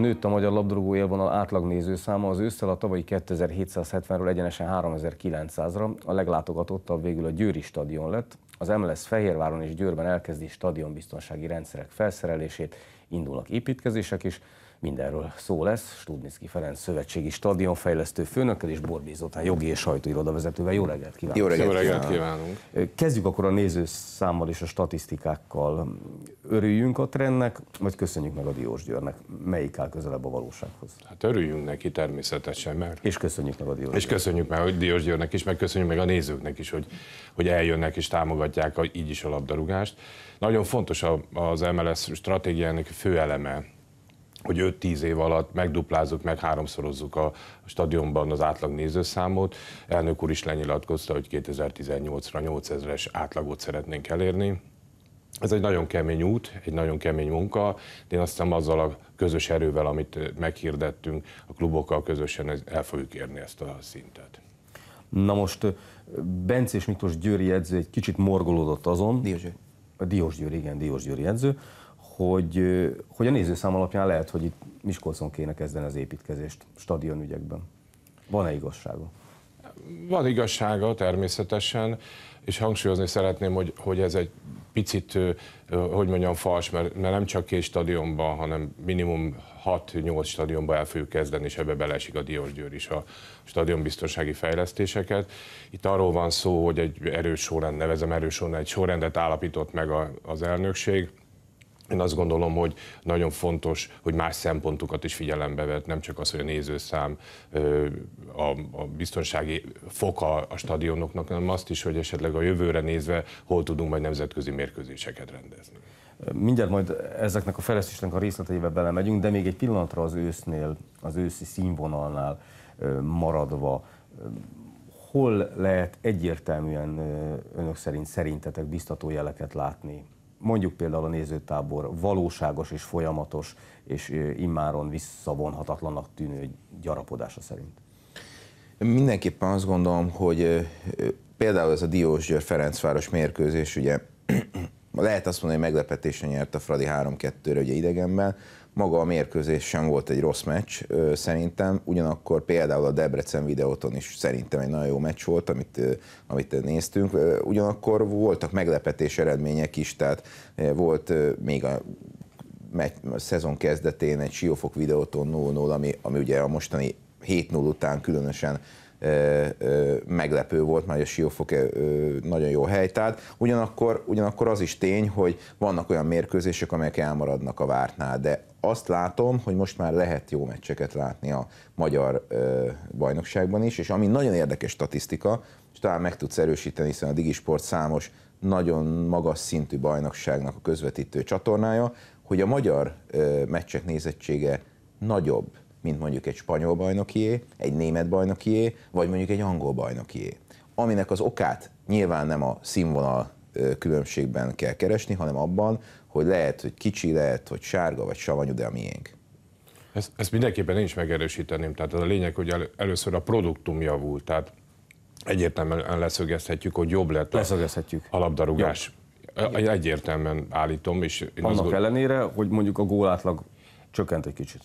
Nőtt a magyar labdarúgó élvonal átlag nézőszáma, az ősszel a tavalyi 2770-ről egyenesen 3900-ra, a leglátogatottabb végül a Győri stadion lett. Az MLS Fehérváron és Győrben elkezdi stadionbiztonsági rendszerek felszerelését, indulnak építkezések is, Mindenről szó lesz. Studnicki Ferenc szövetségi stadionfejlesztő főnökkel és Borbé Zoltán jogi és sajtóiroda vezetővel. Jó reggelt kívánunk! Jó reggelt, Jó reggelt kívánunk! Kezdjük akkor a nézőszámmal és a statisztikákkal. Örüljünk a trendnek, vagy köszönjük meg a Diós Györnek. Melyik áll közelebb a valósághoz? Hát örüljünk neki természetesen, mert... És köszönjük meg a Diós És köszönjük meg a Diós Györnek is, meg köszönjük meg a nézőknek is, hogy, hogy eljönnek és támogatják a, így is a labdarúgást. Nagyon fontos az MLS stratégiának fő eleme, hogy 5-10 év alatt megduplázzuk, meg háromszorozzuk a stadionban az átlag nézőszámot. Elnök úr is lenyilatkozta, hogy 2018-ra 8000-es átlagot szeretnénk elérni. Ez egy nagyon kemény út, egy nagyon kemény munka, de én azt hiszem azzal a közös erővel, amit meghirdettünk, a klubokkal közösen el fogjuk érni ezt a szintet. Na most Bence és Miklós Győri edző egy kicsit morgolódott azon. Diós Győri. Diós Győri, igen, Diós Győri edző hogy, hogy a nézőszám alapján lehet, hogy itt Miskolcon kéne kezdeni az építkezést stadion ügyekben. Van-e igazsága? Van igazsága természetesen, és hangsúlyozni szeretném, hogy, hogy ez egy picit, hogy mondjam, fals, mert, mert nem csak két stadionban, hanem minimum 6-8 stadionban el fogjuk kezdeni, és ebbe belesik a Diós Győr is a stadionbiztonsági fejlesztéseket. Itt arról van szó, hogy egy erős sorrend, nevezem erős sorrend, egy sorrendet állapított meg a, az elnökség, én azt gondolom, hogy nagyon fontos, hogy más szempontokat is figyelembe vett, nem csak az, hogy a nézőszám, a, biztonsági foka a stadionoknak, hanem azt is, hogy esetleg a jövőre nézve hol tudunk majd nemzetközi mérkőzéseket rendezni. Mindjárt majd ezeknek a fejlesztésnek a részleteibe belemegyünk, de még egy pillanatra az ősznél, az őszi színvonalnál maradva, hol lehet egyértelműen önök szerint szerintetek biztató jeleket látni mondjuk például a nézőtábor valóságos és folyamatos, és immáron visszavonhatatlannak tűnő gyarapodása szerint? Mindenképpen azt gondolom, hogy például ez a Diós Győr Ferencváros mérkőzés, ugye lehet azt mondani, hogy meglepetésen nyert a Fradi 3-2-re ugye idegenben, maga a mérkőzés sem volt egy rossz meccs szerintem, ugyanakkor például a Debrecen videóton is szerintem egy nagyon jó meccs volt, amit, amit néztünk, ugyanakkor voltak meglepetés eredmények is, tehát volt még a a szezon kezdetén egy Siófok videóton 0-0, ami, ami ugye a mostani 7-0 után különösen meglepő volt, mert a Siófok nagyon jó helyt állt. Ugyanakkor, ugyanakkor az is tény, hogy vannak olyan mérkőzések, amelyek elmaradnak a vártnál, de azt látom, hogy most már lehet jó meccseket látni a magyar ö, bajnokságban is, és ami nagyon érdekes statisztika, és talán meg tudsz erősíteni, hiszen a Digisport számos nagyon magas szintű bajnokságnak a közvetítő csatornája, hogy a magyar ö, meccsek nézettsége nagyobb, mint mondjuk egy spanyol bajnokié, egy német bajnokié, vagy mondjuk egy angol bajnokié. Aminek az okát nyilván nem a színvonal különbségben kell keresni, hanem abban, hogy lehet, hogy kicsi, lehet, hogy sárga vagy savanyú, de a miénk. Ezt, ezt mindenképpen én is megerősíteném. Tehát az a lényeg, hogy el, először a produktum javult, Tehát egyértelműen leszögezhetjük, hogy jobb lett leszögezhetjük. a labdarúgás. Jobb. egyértelműen állítom. És én Annak gond... ellenére, hogy mondjuk a gólátlag csökkent egy kicsit.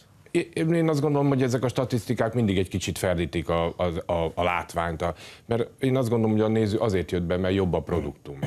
Én, én azt gondolom, hogy ezek a statisztikák mindig egy kicsit ferdítik a, a, a, a látványt, a, mert én azt gondolom, hogy a néző azért jött be, mert jobb a produktum.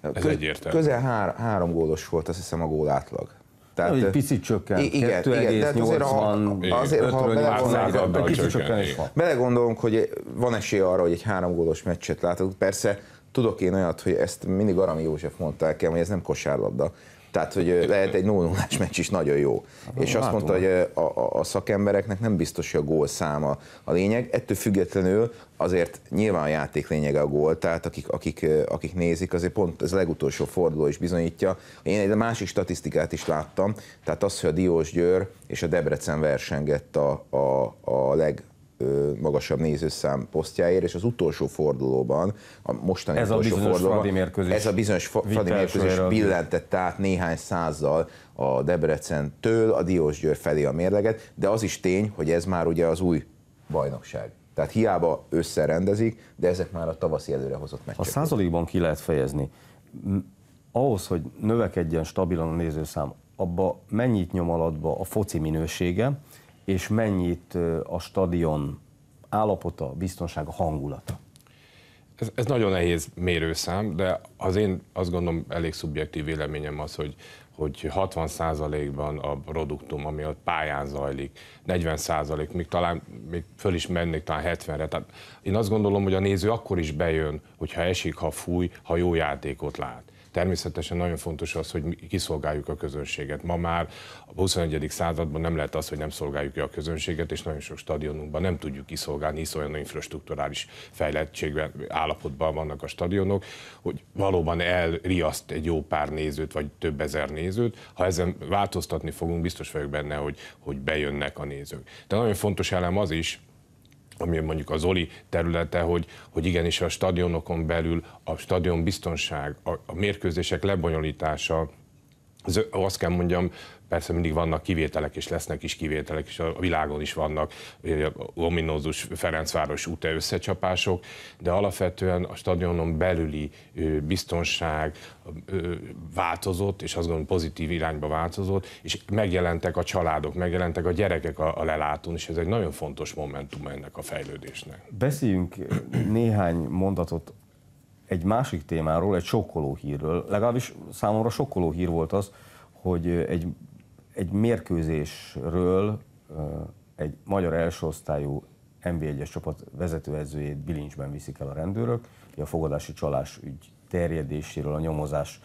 Ez Kö, egyértelmű. Közel hár, három gólos volt, azt hiszem a gól átlag. Tehát, egy picit csökkent. Igen, 2, igen, de hát azért, ha, azért, ha belegondolunk, picit csökken van. Belegondolunk, hogy van esély arra, hogy egy három gólos meccset látok. Persze tudok én olyat, hogy ezt mindig Arami József mondta el, hogy ez nem kosárlabda. Tehát, hogy lehet egy 0 0 meccs is nagyon jó. Hát, és azt mondta, hogy a, a, a szakembereknek nem biztos, hogy a gól száma a lényeg. Ettől függetlenül azért nyilván a játék lényege a gól, tehát akik, akik, akik nézik, azért pont ez a legutolsó forduló is bizonyítja. Én egy másik statisztikát is láttam, tehát az, hogy a Diós Győr és a Debrecen versengett a, a, a leg magasabb nézőszám posztjáért, és az utolsó fordulóban, a mostani ez utolsó a fordulóban, ez a bizonyos Fradi mérkőzés billentett át néhány százzal a Debrecen-től a Diósgyőr felé a mérleget, de az is tény, hogy ez már ugye az új bajnokság. Tehát hiába összerendezik, de ezek már a tavaszi előrehozott meccsek. A százalékban ki lehet fejezni. Ahhoz, hogy növekedjen stabilan a nézőszám, abba mennyit nyom alatt a foci minősége, és mennyit a stadion állapota, biztonsága, hangulata? Ez, ez nagyon nehéz mérőszám, de az én azt gondolom elég szubjektív véleményem az, hogy, hogy 60%-ban a produktum, ami a pályán zajlik, 40%, még talán még föl is mennék talán 70-re. Tehát én azt gondolom, hogy a néző akkor is bejön, hogyha esik, ha fúj, ha jó játékot lát. Természetesen nagyon fontos az, hogy kiszolgáljuk a közönséget. Ma már a 21. században nem lehet az, hogy nem szolgáljuk ki a közönséget, és nagyon sok stadionunkban nem tudjuk kiszolgálni, hisz olyan infrastruktúrális fejlettségben, állapotban vannak a stadionok, hogy valóban elriaszt egy jó pár nézőt, vagy több ezer nézőt. Ha ezen változtatni fogunk, biztos vagyok benne, hogy, hogy bejönnek a nézők. De nagyon fontos elem az is, ami mondjuk az Oli területe, hogy, hogy igenis a stadionokon belül a stadion biztonság, a, a mérkőzések lebonyolítása, az, azt kell mondjam, persze mindig vannak kivételek, és lesznek is kivételek, és a világon is vannak ominózus Ferencváros úte összecsapások, de alapvetően a stadionon belüli biztonság változott, és azt gondolom pozitív irányba változott, és megjelentek a családok, megjelentek a gyerekek a, a lelátón, és ez egy nagyon fontos momentum ennek a fejlődésnek. Beszéljünk néhány mondatot egy másik témáról, egy sokkoló hírről, legalábbis számomra sokkoló hír volt az, hogy egy, egy mérkőzésről egy magyar osztályú NB1-es csapat vezetőedzőjét bilincsben viszik el a rendőrök, a fogadási csalás ügy terjedéséről, a nyomozás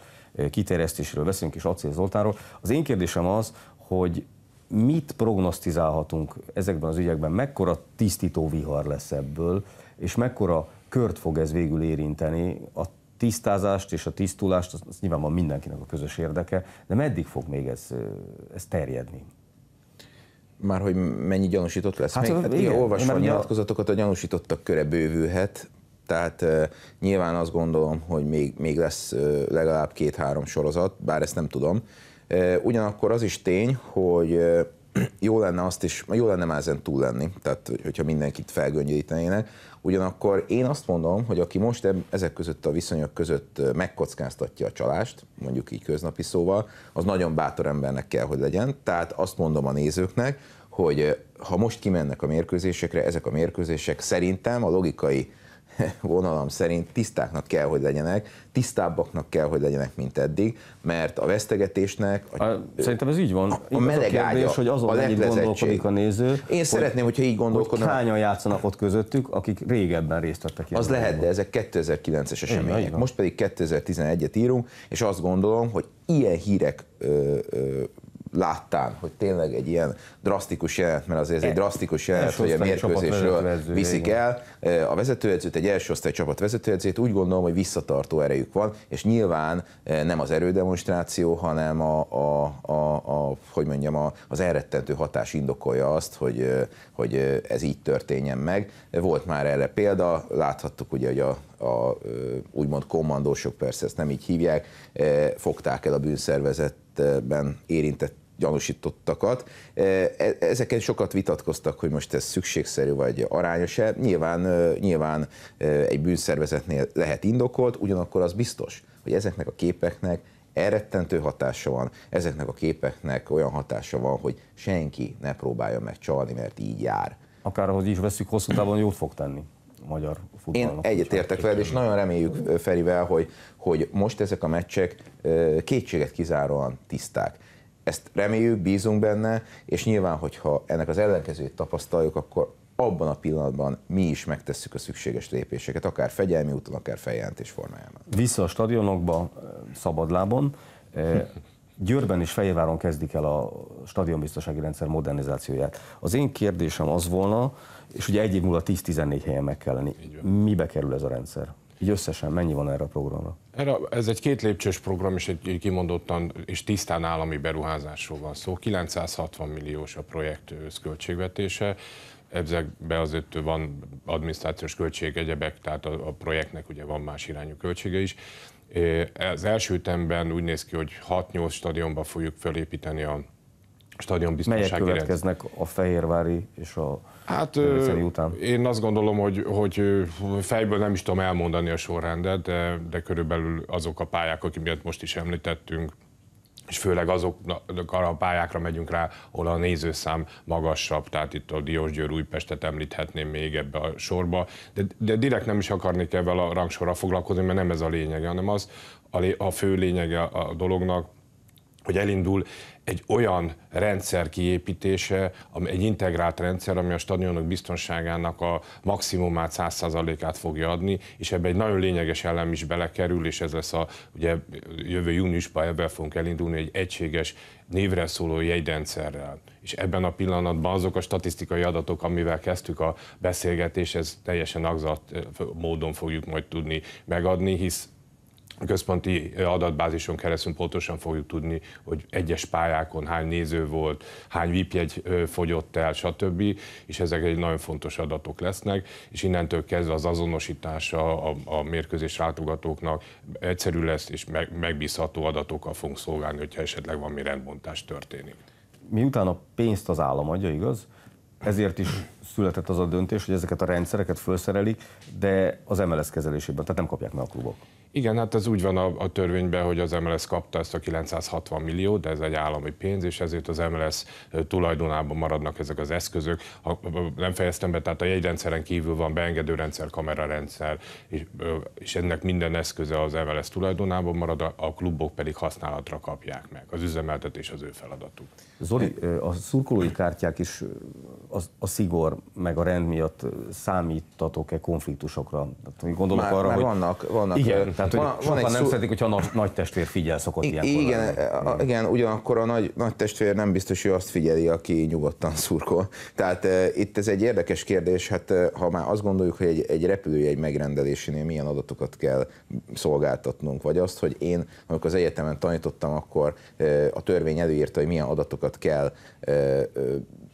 kiterjesztéséről beszélünk, és Acél Zoltánról. Az én kérdésem az, hogy mit prognosztizálhatunk ezekben az ügyekben, mekkora tisztító vihar lesz ebből, és mekkora kört fog ez végül érinteni. A tisztázást és a tisztulást, az, az nyilván van mindenkinek a közös érdeke, de meddig fog még ez, ez terjedni? Már hogy mennyi gyanúsított lesz hát, még? Hát igen, olvasom olvasva a nyilatkozatokat, a gyanúsítottak köre bővülhet, tehát uh, nyilván azt gondolom, hogy még, még lesz uh, legalább két-három sorozat, bár ezt nem tudom. Uh, ugyanakkor az is tény, hogy jó lenne azt is, jó lenne már ezen túl lenni, tehát hogyha mindenkit felgöngyölítenének. Ugyanakkor én azt mondom, hogy aki most ezek között a viszonyok között megkockáztatja a csalást, mondjuk így köznapi szóval, az nagyon bátor embernek kell, hogy legyen. Tehát azt mondom a nézőknek, hogy ha most kimennek a mérkőzésekre, ezek a mérkőzések szerintem a logikai vonalam szerint tisztáknak kell, hogy legyenek, tisztábbaknak kell, hogy legyenek, mint eddig, mert a vesztegetésnek... A, a, szerintem ez így van. A, a meleg a kérdés, ágya, hogy azon a gondolkodik a néző. Én hogy, szeretném, hogyha így gondolkodnak. Hogy hányan játszanak ott közöttük, akik régebben részt vettek. Az lehet, de ezek 2009-es események. Most pedig 2011-et írunk, és azt gondolom, hogy ilyen hírek ö, ö, láttán, hogy tényleg egy ilyen drasztikus jelent, mert azért ez egy e- drasztikus jelent, hogy a mérkőzésről viszik el. E, a vezetőedzőt, egy első osztály csapat vezetőedzőt úgy gondolom, hogy visszatartó erejük van, és nyilván e, nem az erődemonstráció, hanem a, a, a, a hogy mondjam, a, az elrettentő hatás indokolja azt, hogy, hogy ez így történjen meg. Volt már erre példa, láthattuk ugye, hogy a, a úgymond kommandósok, persze ezt nem így hívják, fogták el a bűnszervezetben érintett gyanúsítottakat. E, e, ezeken sokat vitatkoztak, hogy most ez szükségszerű vagy arányos-e. Nyilván, nyilván egy bűnszervezetnél lehet indokolt, ugyanakkor az biztos, hogy ezeknek a képeknek elrettentő hatása van, ezeknek a képeknek olyan hatása van, hogy senki ne próbálja meg csalni, mert így jár. Akár hogy is veszük, hosszú távon jót fog tenni a magyar futballnak. Én egyetértek veled, és nagyon reméljük Ferivel, hogy, hogy most ezek a meccsek kétséget kizáróan tiszták. Ezt reméljük, bízunk benne, és nyilván, hogyha ennek az ellenkezőjét tapasztaljuk, akkor abban a pillanatban mi is megtesszük a szükséges lépéseket, akár fegyelmi úton, akár feljelentés formájában. Vissza a stadionokba, szabadlábon. Győrben és Fejváron kezdik el a stadionbiztonsági rendszer modernizációját. Az én kérdésem az volna, és ugye egy év múlva 10-14 helyen meg kell lenni. Mibe kerül ez a rendszer? Így összesen mennyi van erre a programra? Erre, ez egy két lépcsős program, és egy kimondottan és tisztán állami beruházásról van szó. 960 milliós a projekt összköltségvetése. Ezekben azért van adminisztrációs költség, egyebek, tehát a, a projektnek ugye van más irányú költsége is. Az első ütemben úgy néz ki, hogy 6-8 stadionba fogjuk felépíteni a stadion biztonsági Melyek következnek a Fehérvári és a Hát után? én azt gondolom, hogy, hogy fejből nem is tudom elmondani a sorrendet, de, de körülbelül azok a pályák, akik miatt most is említettünk, és főleg azok a pályákra megyünk rá, ahol a nézőszám magasabb, tehát itt a Diósgyőr Újpestet említhetném még ebbe a sorba, de, de direkt nem is akarnék ebben a rangsorra foglalkozni, mert nem ez a lényege, hanem az a, a fő lényege a dolognak, hogy elindul egy olyan rendszer kiépítése, egy integrált rendszer, ami a stadionok biztonságának a maximumát, 100%-át fogja adni, és ebbe egy nagyon lényeges elem is belekerül, és ez lesz a, ugye jövő júniusban ebben fogunk elindulni egy egységes névre szóló jegyrendszerrel. És ebben a pillanatban azok a statisztikai adatok, amivel kezdtük a beszélgetést, ez teljesen agzat módon fogjuk majd tudni megadni, hisz a központi adatbázison keresztül pontosan fogjuk tudni, hogy egyes pályákon hány néző volt, hány VIP-jegy fogyott el, stb. És ezek egy nagyon fontos adatok lesznek, és innentől kezdve az azonosítása a, a mérkőzés látogatóknak egyszerű lesz, és meg, megbízható adatokkal fogunk szolgálni, hogyha esetleg van rendbontás történik. Miután a pénzt az állam adja, igaz? ezért is született az a döntés, hogy ezeket a rendszereket felszerelik, de az MLS kezelésében, tehát nem kapják meg a klubok. Igen, hát ez úgy van a, a törvényben, hogy az MLS kapta ezt a 960 milliót, de ez egy állami pénz, és ezért az MLS tulajdonában maradnak ezek az eszközök. Ha, nem fejeztem be, tehát a jegyrendszeren kívül van rendszer, kamerarendszer, és, és ennek minden eszköze az MLS tulajdonában marad, a klubok pedig használatra kapják meg. Az üzemeltetés az ő feladatuk. Zoli, a szurkolói kártyák is a, a szigor meg a rend miatt számítatok-e konfliktusokra? Gondolok már, arra, már hogy... vannak, vannak igen, tehát, van, hogy van egy nem szó... szeretik, hogyha nagy, nagy testvér figyel, szokott ilyen Igen, e, a, igen, ugyanakkor a nagy, nagy testvér nem biztos, hogy azt figyeli, aki nyugodtan szurkol. Tehát e, itt ez egy érdekes kérdés, hát e, ha már azt gondoljuk, hogy egy, egy repülőjegy megrendelésénél milyen adatokat kell szolgáltatnunk, vagy azt, hogy én, amikor az egyetemen tanítottam, akkor e, a törvény előírta, hogy milyen adatokat kell e, e,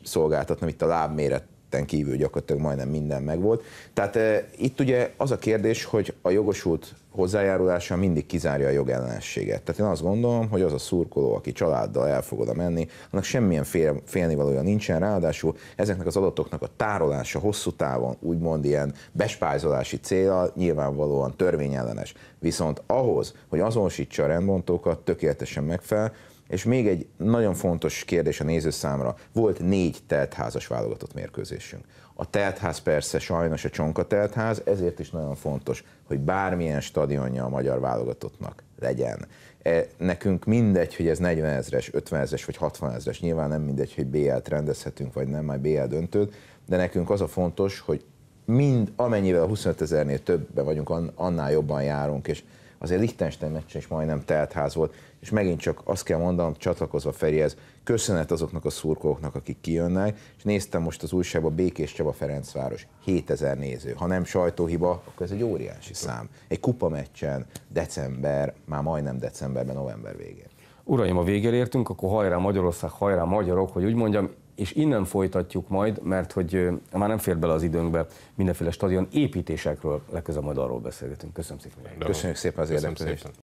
szolgáltatnom, itt a lábméret ten kívül gyakorlatilag majdnem minden megvolt. Tehát e, itt ugye az a kérdés, hogy a jogosult hozzájárulása mindig kizárja a jogellenességet. Tehát én azt gondolom, hogy az a szurkoló, aki családdal el fog oda menni, annak semmilyen fél, félnivalója nincsen, ráadásul ezeknek az adatoknak a tárolása hosszú távon, úgymond ilyen bespájzolási célra nyilvánvalóan törvényellenes. Viszont ahhoz, hogy azonosítsa a rendbontókat, tökéletesen megfelel, és még egy nagyon fontos kérdés a nézőszámra. Volt négy teltházas válogatott mérkőzésünk. A teltház persze sajnos a csonka teltház, ezért is nagyon fontos, hogy bármilyen stadionja a magyar válogatottnak legyen. E, nekünk mindegy, hogy ez 40 ezres, 50 ezres vagy 60 ezres, nyilván nem mindegy, hogy BL-t rendezhetünk, vagy nem majd BL döntőt, de nekünk az a fontos, hogy mind amennyivel 25 ezernél többen vagyunk, annál jobban járunk, és azért Liechtenstein meccsen is majdnem teltház volt és megint csak azt kell mondanom, csatlakozva Ferihez, köszönet azoknak a szurkolóknak, akik kijönnek, és néztem most az újságban Békés Csaba Ferencváros, 7000 néző. Ha nem sajtóhiba, akkor ez egy óriási szám. Egy meccsen, december, már majdnem decemberben, november végén. Uraim, a végére értünk, akkor hajrá Magyarország, hajrá magyarok, hogy úgy mondjam, és innen folytatjuk majd, mert hogy már nem fér bele az időnkbe mindenféle stadion építésekről, legközelebb majd arról beszélgetünk. Köszönöm szépen. Köszönjük szépen az érdeklődést.